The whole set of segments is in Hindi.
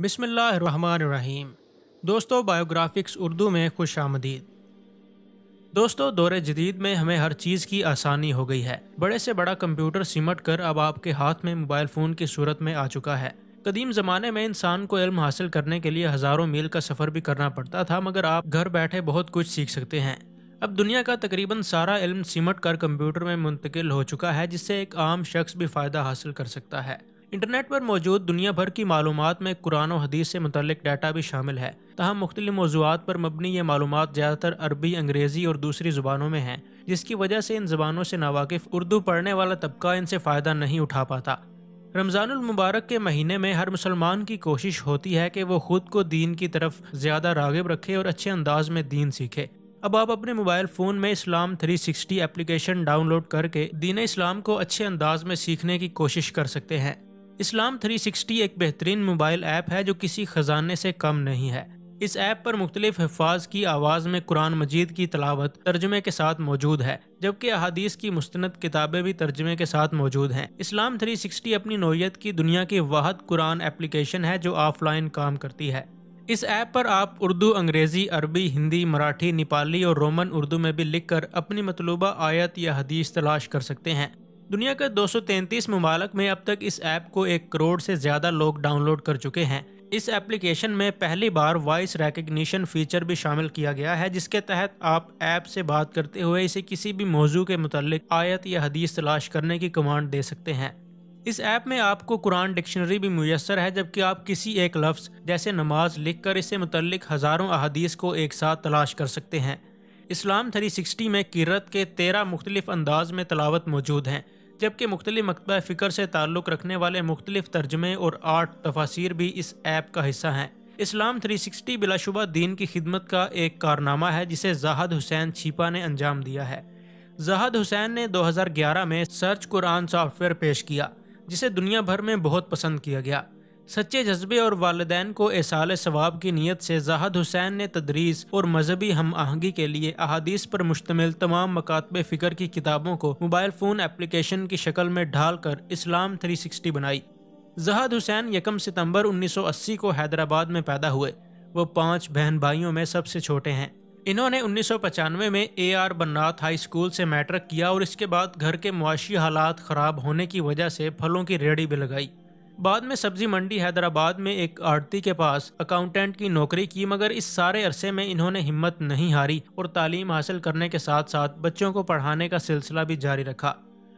बिसमीम दोस्तों बायोग्राफिक्स उर्दू में खुश आमदीद दोस्तों दौरे जदीद में हमें हर चीज़ की आसानी हो गई है बड़े से बड़ा कंप्यूटर सिमट कर अब आपके हाथ में मोबाइल फ़ोन की सूरत में आ चुका है कदीम ज़माने में इंसान को इल्म हासिल करने के लिए हज़ारों मील का सफ़र भी करना पड़ता था मगर आप घर बैठे बहुत कुछ सीख सकते हैं अब दुनिया का तकरीबन सारा इल्म सिमट कर कंप्यूटर में मुंतकिल हो चुका है जिससे एक आम शख्स भी फ़ायदा हासिल कर सकता है इंटरनेट पर मौजूद दुनिया भर की मालूम में कुरान और हदीस से मुतलक डाटा भी शामिल है तहम मुख्त मौजूद पर मबनी ये मालूम ज़्यादातर अरबी अंग्रेज़ी और दूसरी ज़ुबानों में हैं जिसकी वजह से इन ज़बानों से नावाकिफ उर्दू पढ़ने वाला तबका इनसे फ़ायदा नहीं उठा पाता रमज़ानुल मुबारक के महीने में हर मुसलमान की कोशिश होती है कि वो ख़ुद को दीन की तरफ ज़्यादा रागब रखे और अच्छे अंदाज में दीन सीखे अब आप अपने मोबाइल फ़ोन में इस्लाम 360 एप्लीकेशन डाउनलोड करके दीन इस्लाम को अच्छे अंदाज में सीखने की कोशिश कर सकते हैं इस्लाम 360 एक बेहतरीन मोबाइल ऐप है जो किसी खजाने से कम नहीं है इस ऐप पर मुख्तलिफ हफाज की आवाज़ में कुरान मजीद की तलावत तर्जमे के साथ मौजूद है जबकि अहादीस की मुस्ंद किताबें भी तर्जमे के साथ मौजूद हैं इस्लाम 360 अपनी नोयत की दुनिया की वाहद कुरान एप्लीकेशन है जो ऑफलाइन काम करती है इस ऐप पर आप उर्दू अंग्रेज़ी अरबी हिंदी मराठी नेपाली और रोमन उर्दू में भी लिख कर अपनी मतलूबा आयत या हदीस तलाश कर सकते हैं दुनिया के 233 ममालक में अब तक इस ऐप को एक करोड़ से ज़्यादा लोग डाउनलोड कर चुके हैं इस एप्लीकेशन में पहली बार वॉइस रिकग्निशन फीचर भी शामिल किया गया है जिसके तहत आप ऐप से बात करते हुए इसे किसी भी मौजू के मतलब आयत या हदीस तलाश करने की कमांड दे सकते हैं इस ऐप में आपको कुरान डिक्शनरी भी मैसर है जबकि आप किसी एक लफ्ज़ जैसे नमाज लिख कर इससे मुतल हज़ारों अदीस को एक साथ तलाश कर सकते हैं इस्लाम 360 में किरत के तेरह मुख्तलिफ अंदाज में तलावत मौजूद हैं जबकि मुख्तलि मकबा फ़िक्र से ताल्लुक़ रखने वाले मुख्तलिफ तर्जमे और आर्ट तफासिर भी इस ऐप का हिस्सा हैं इस्लाम 360 बिलाशुबा दीन की खिदमत का एक कारनामा है जिसे जाहद हुसैन छीपा ने अंजाम दिया है जाहद हुसैन ने 2011 में सर्च कुरान सॉफ्टवेयर पेश किया जिसे दुनिया भर में बहुत पसंद किया गया सच्चे जज्बे और वालदेन को एसाल सवाब की नीयत से जाहद हुसैन ने तदरीस और मजहबी हम आहंगी के लिए अहादीस पर मुश्तमिल तमाम मकातब फ़िक्र की किताबों को मोबाइल फ़ोन एप्लीकेशन की शक्ल में ढाल कर इस्लाम थ्री सिक्सटी बनाई जहाद हुसैन यकम सितंबर 1980 को हैदराबाद में पैदा हुए वो पांच बहन भाइयों में सबसे छोटे हैं इन्होंने पचानवे में ए आर बन्नाथ हाई स्कूल से मैट्रिक किया और इसके बाद घर के मुआशी हालात ख़राब होने की वजह से फलों की रेड़ी भी लगाई बाद में सब्जी मंडी हैदराबाद में एक आड़ती के पास अकाउंटेंट की नौकरी की मगर इस सारे अरसे में इन्होंने हिम्मत नहीं हारी और तालीम हासिल करने के साथ साथ बच्चों को पढ़ाने का सिलसिला भी जारी रखा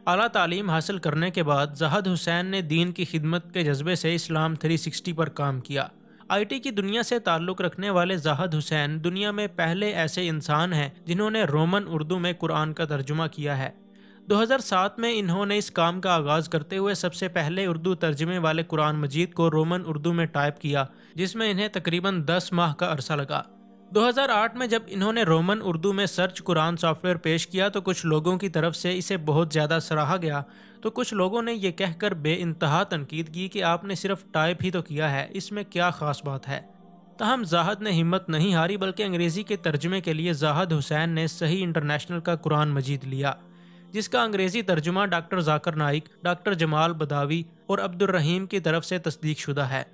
अला तालीम हासिल करने के बाद जहाद हुसैन ने दीन की खिदमत के जज्बे से इस्लाम 360 पर काम किया आईटी की दुनिया से ताल्लुक़ रखने वाले जहाद हुसैन दुनिया में पहले ऐसे इंसान हैं जिन्होंने रोमन उर्दू में कुरान का तर्जुमा किया है 2007 में इन्होंने इस काम का आगाज़ करते हुए सबसे पहले उर्दू तर्जमे वाले कुरान मजीद को रोमन उर्दू में टाइप किया जिसमें इन्हें तकरीबन 10 माह का अरसा लगा 2008 में जब इन्होंने रोमन उर्दू में सर्च कुरान सॉफ्टवेयर पेश किया तो कुछ लोगों की तरफ से इसे बहुत ज़्यादा सराहा गया तो कुछ लोगों ने यह कहकर बे इंतहा तनकीद की कि आपने सिर्फ टाइप ही तो किया है इसमें क्या ख़ास बात है तहम जाहद ने हिम्मत नहीं हारी बल्कि अंग्रेज़ी के तर्जमे के लिए जाहद हुसैन ने सही इंटरनेशनल का कुरान मजीद लिया जिसका अंग्रेजी तर्जुमा डॉक्टर जाकर नाइक डॉक्टर जमाल बदावी और अब्दुलरहीम की तरफ से तस्दीक शुदा है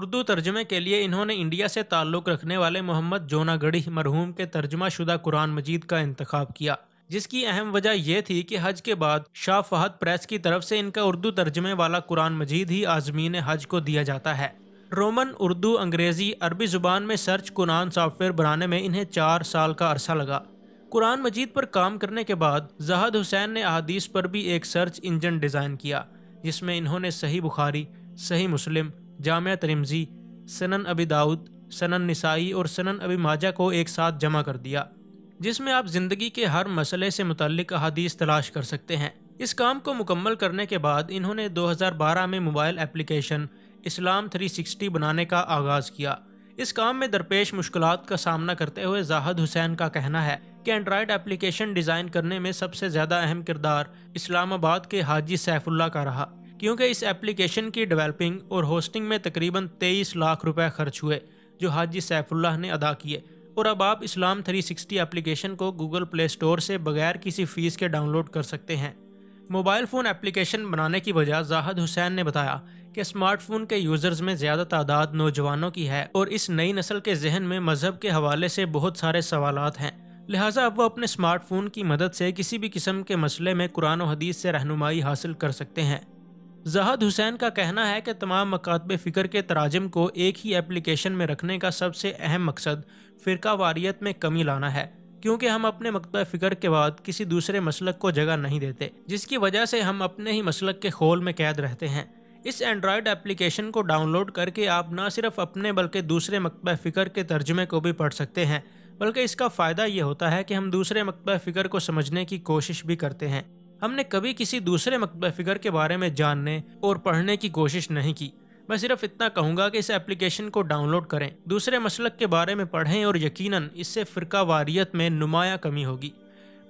उर्दू तर्जमे के लिए इन्होंने इंडिया से ताल्लुक़ रखने वाले मोहम्मद जोनागढ़ी मरहूम के तर्जमा शुदा कुरान मजीद का इंतखब किया जिसकी अहम वजह यह थी कि हज के बाद शाह फहद प्रेस की तरफ से इनका उर्दू तर्जमे वाला कुरान मजीद ही आजमीन हज को दिया जाता है रोमन उर्दू अंग्रेज़ी अरबी ज़ुबान में सर्च कुरान सॉफ्टवेयर बनाने में इन्हें चार साल का अरसा लगा कुरान मजीद पर काम करने के बाद जहाद हुसैन ने अदीस पर भी एक सर्च इंजन डिज़ाइन किया जिसमें इन्होंने सही बुखारी सही मुस्लिम जाम तरिमजी सनन अबी दाऊद सनन नसाई और सनन अबी माजा को एक साथ जमा कर दिया जिसमें आप ज़िंदगी के हर मसले से मुतलक अदीस तलाश कर सकते हैं इस काम को मुकम्मल करने के बाद इन्होंने 2012 में मोबाइल एप्लीकेशन इस्लाम 360 बनाने का आगाज़ किया इस काम में दरपेश मुश्किल का सामना करते हुए जाहद हुसैन का कहना है कि एंड्रॉयड एप्लीकेशन डिज़ाइन करने में सबसे ज़्यादा अहम किरदार इस्लामाबाद के हाजी सैफुल्ला का रहा क्योंकि इस एप्लीकेशन की डेवलपिंग और होस्टिंग में तकरीबन 23 लाख रुपए खर्च हुए जो हाजी सैफुल्लाह ने अदा किए और अब आप इस्लाम 360 एप्लीकेशन को गूगल प्ले स्टोर से बगैर किसी फ़ीस के डाउनलोड कर सकते हैं मोबाइल फ़ोन एप्लीकेशन बनाने की वजह जाहद हुसैन ने बताया कि स्मार्टफोन के यूज़र्स में ज़्यादा तादाद नौजवानों की है और इस नई नस्ल के जहन में मज़हब के हवाले से बहुत सारे सवाल हैं लिहाजा अब वह अपने स्मार्टफोन की मदद से किसी भी किस्म के मसले में कुरान और हदीस से रहनुमाई हासिल कर सकते हैं जहाद हुसैन का कहना है कि तमाम मकातब फ़िक्र के तराजम को एक ही एप्लीकेशन में रखने का सबसे अहम मकसद फ़िरका वारियत में कमी लाना है क्योंकि हम अपने मकतब फ़िक्र के बाद किसी दूसरे मसलक को जगह नहीं देते जिसकी वजह से हम अपने ही मसलक के खोल में कैद रहते हैं इस एंड्रॉयड एप्लीकेशन को डाउनलोड करके आप ना सिर्फ अपने बल्कि दूसरे मकतब फ़िक्र के तर्जमे को भी पढ़ सकते हैं बल्कि इसका फ़ायदा ये होता है कि हम दूसरे मकतब फ़िगर को समझने की कोशिश भी करते हैं हमने कभी किसी दूसरे मकतब फ़िगर के बारे में जानने और पढ़ने की कोशिश नहीं की मैं सिर्फ इतना कहूँगा कि इस एप्लीकेशन को डाउनलोड करें दूसरे मसलक के बारे में पढ़ें और यकीन इससे फ़िरका वारियत में नुमाया कमी होगी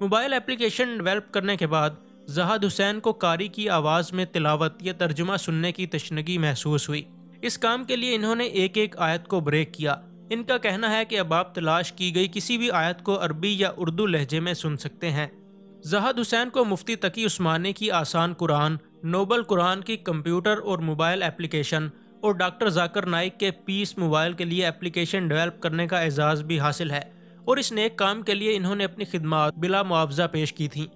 मोबाइल एप्लीकेशन डेवलप करने के बाद जहाद हुसैन को कारी की आवाज़ में तिलावत या तर्जुमा सुनने की तशनगी महसूस हुई इस काम के लिए इन्होंने एक एक आयत को ब्रेक किया इनका कहना है कि अब आप तलाश की गई किसी भी आयत को अरबी या उर्दू लहजे में सुन सकते हैं जहाद हुसैन को मुफ्ती तकी उस्मानी की आसान कुरान नोबल कुरान की कंप्यूटर और मोबाइल एप्लीकेशन और डॉक्टर जाकर नाइक के पीस मोबाइल के लिए एप्लीकेशन डेवलप करने का एजाज़ भी हासिल है और इस नेक काम के लिए इन्होंने अपनी खिदमत बिला मुआवजा पेश की थी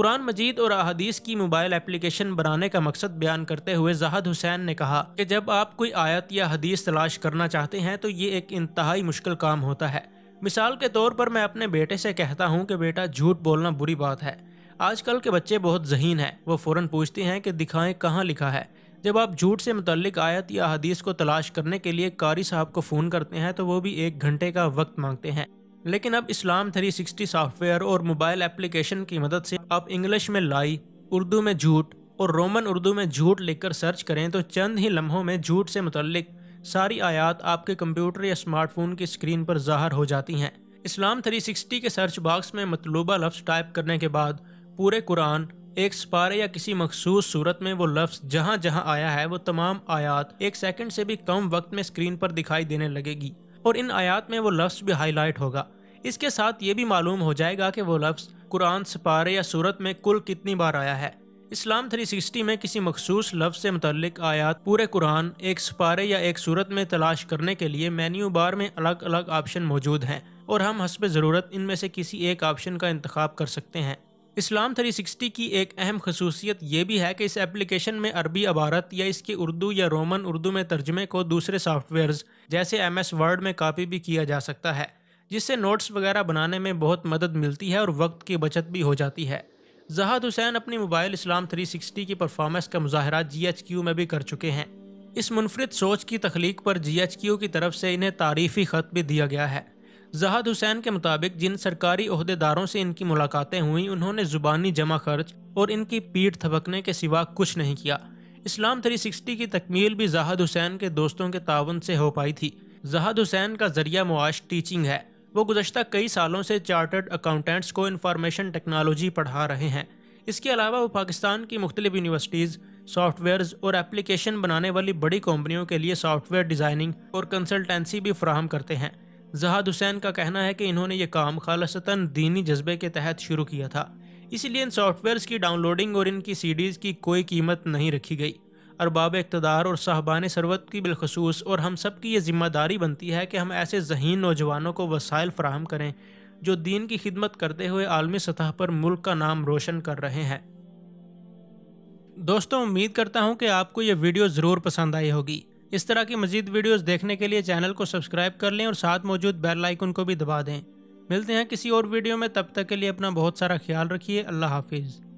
कुरान मजीद और अहदीस की मोबाइल एप्लीकेशन बनाने का मकसद बयान करते हुए जहाद हुसैन ने कहा कि जब आप कोई आयत या हदीस तलाश करना चाहते हैं तो ये एक इंतहाई मुश्किल काम होता है मिसाल के तौर पर मैं अपने बेटे से कहता हूँ कि बेटा झूठ बोलना बुरी बात है आजकल के बच्चे बहुत जहीन हैं वो फ़ौर पूछते हैं कि दिखाएं कहाँ लिखा है जब आप झूठ से मुतलक आयत या हदीस को तलाश करने के लिए कारी साहब को फ़ोन करते हैं तो वो भी एक घंटे का वक्त मांगते हैं लेकिन अब इस्लाम 360 सॉफ्टवेयर और मोबाइल एप्लीकेशन की मदद से आप इंग्लिश में लाई उर्दू में झूठ और रोमन उर्दू में झूठ लिखकर सर्च करें तो चंद ही लम्हों में झूठ से मुतलिक सारी आयात आपके कंप्यूटर या स्मार्टफोन की स्क्रीन पर ज़ाहर हो जाती हैं इस्लाम 360 के सर्च बॉक्स में मतलूबा लफ्ज़ टाइप करने के बाद पूरे कुरान एक सपारे या किसी मखसूस सूरत में वो लफ्ज़ जहाँ जहाँ आया है वो तमाम आयात एक सेकंड से भी कम वक्त में स्क्रीन पर दिखाई देने लगेगी और इन आयात में वो लफ्ज़ भी हाईलाइट होगा इसके साथ ये भी मालूम हो जाएगा कि वो लफ्ज़ कुरान सपारे या सूरत में कुल कितनी बार आया है इस्लाम 360 में किसी मखसूस लफ्ज़ से मतलब आयात पूरे कुरान एक सपारे या एक सूरत में तलाश करने के लिए मेन्यू बार में अलग अलग ऑप्शन मौजूद हैं और हम हसब ज़रूरत इनमें से किसी एक ऑप्शन का इंतखा कर सकते हैं इस्लाम 360 की एक अहम खसूसियत यह भी है कि इस एप्लीकेशन में अरबी अबारत या इसकी उर्दू या रोमन उर्दू में तर्जमे को दूसरे सॉफ्टवेयर जैसे एम एस वर्ड में कापी भी किया जा सकता है जिससे नोट्स वगैरह बनाने में बहुत मदद मिलती है और वक्त की बचत भी हो जाती है जहाद हुसैन अपनी मोबाइल इस्लाम 360 की परफॉर्मेंस का मुजाहरा जी में भी कर चुके हैं इस मुनफरद सोच की तख्लीक पर जी की तरफ से इन्हें तारीफ़ी ख़त भी दिया गया है जहाद हुसैन के मुताबिक जिन सरकारी अहदेदारों से इनकी मुलाकातें हुई उन्होंने ज़ुबानी जमा खर्च और इनकी पीठ थपकने के सिवा कुछ नहीं किया इस्लाम 360 की तकमील भी जहाद हुसैन के दोस्तों के तावन से हो पाई थी जहाद हुसैन का जरिया मुआश टीचिंग है वो गुजशत कई सालों से चार्टर्ड अकाउंटेंट्स को इंफॉर्मेशन टेक्नोलॉजी पढ़ा रहे हैं इसके अलावा वो पाकिस्तान की मुख्तलिफ यूनिवर्सिटीज़ सॉफ्टवेयर और एप्लीकेशन बनाने वाली बड़ी कंपनियों के लिए सॉफ्टवेयर डिज़ाइनिंग और कंसल्टेंसी भी फ्राहम करते हैं जहाद हुसैन का कहना है कि इन्होंने ये काम खालसता दीनी जज्बे के तहत शुरू किया था इसलिए इन सॉफ्टवेयर्स की डाउनलोडिंग और इनकी सीडीज़ की कोई कीमत नहीं रखी गई अरबाब इकतदार और साहबान सरवत की बिलखसूस और हम सब की ये जिम्मेदारी बनती है कि हम ऐसे जहीन नौजवानों को वसाइल फ्राहम करें जो दीन की खिदमत करते हुए आलमी सतह पर मुल्क का नाम रोशन कर रहे हैं दोस्तों उम्मीद करता हूँ कि आपको ये वीडियो ज़रूर पसंद आई होगी इस तरह की मजीद वीडियोस देखने के लिए चैनल को सब्सक्राइब कर लें और साथ मौजूद बेल आइकन को भी दबा दें मिलते हैं किसी और वीडियो में तब तक के लिए अपना बहुत सारा ख्याल रखिए अल्लाह हाफिज़